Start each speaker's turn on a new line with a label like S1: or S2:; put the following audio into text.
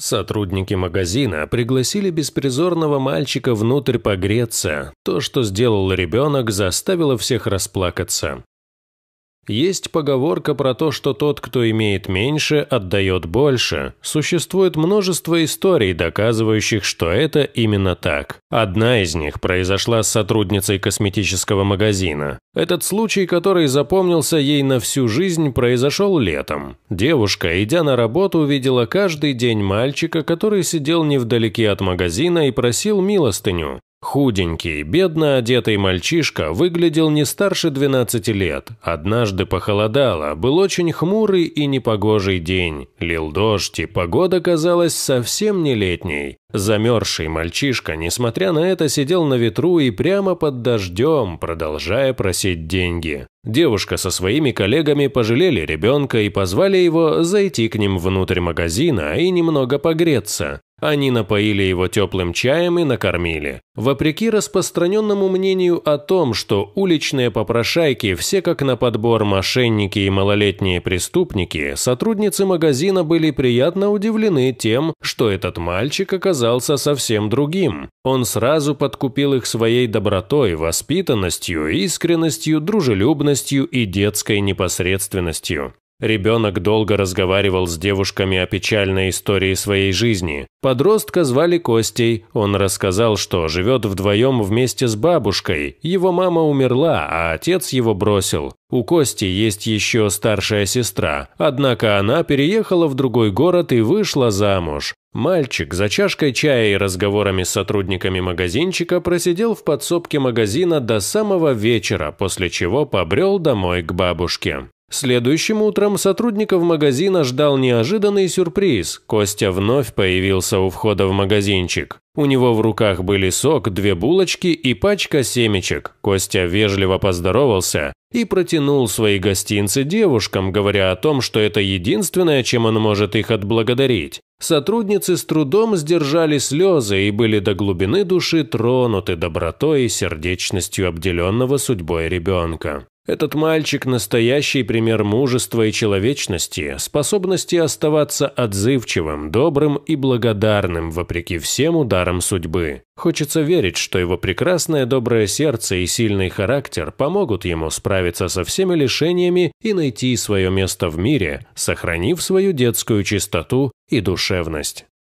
S1: Сотрудники магазина пригласили беспризорного мальчика внутрь погреться. То, что сделал ребенок, заставило всех расплакаться. Есть поговорка про то, что тот, кто имеет меньше, отдает больше. Существует множество историй, доказывающих, что это именно так. Одна из них произошла с сотрудницей косметического магазина. Этот случай, который запомнился ей на всю жизнь, произошел летом. Девушка, идя на работу, увидела каждый день мальчика, который сидел невдалеке от магазина и просил милостыню. Худенький, бедно одетый мальчишка выглядел не старше 12 лет. Однажды похолодало, был очень хмурый и непогожий день. Лил дождь, и погода казалась совсем не летней. Замерзший мальчишка, несмотря на это, сидел на ветру и прямо под дождем, продолжая просить деньги. Девушка со своими коллегами пожалели ребенка и позвали его зайти к ним внутрь магазина и немного погреться. Они напоили его теплым чаем и накормили. Вопреки распространенному мнению о том, что уличные попрошайки все как на подбор мошенники и малолетние преступники, сотрудницы магазина были приятно удивлены тем, что этот мальчик оказался совсем другим. Он сразу подкупил их своей добротой, воспитанностью, искренностью, дружелюбностью и детской непосредственностью. Ребенок долго разговаривал с девушками о печальной истории своей жизни. Подростка звали Костей. Он рассказал, что живет вдвоем вместе с бабушкой. Его мама умерла, а отец его бросил. У Кости есть еще старшая сестра. Однако она переехала в другой город и вышла замуж. Мальчик за чашкой чая и разговорами с сотрудниками магазинчика просидел в подсобке магазина до самого вечера, после чего побрел домой к бабушке. Следующим утром сотрудников магазина ждал неожиданный сюрприз. Костя вновь появился у входа в магазинчик. У него в руках были сок, две булочки и пачка семечек. Костя вежливо поздоровался и протянул свои гостинцы девушкам, говоря о том, что это единственное, чем он может их отблагодарить. Сотрудницы с трудом сдержали слезы и были до глубины души тронуты добротой и сердечностью обделенного судьбой ребенка. Этот мальчик – настоящий пример мужества и человечности, способности оставаться отзывчивым, добрым и благодарным вопреки всем ударам судьбы. Хочется верить, что его прекрасное доброе сердце и сильный характер помогут ему справиться со всеми лишениями и найти свое место в мире, сохранив свою детскую чистоту и душевность.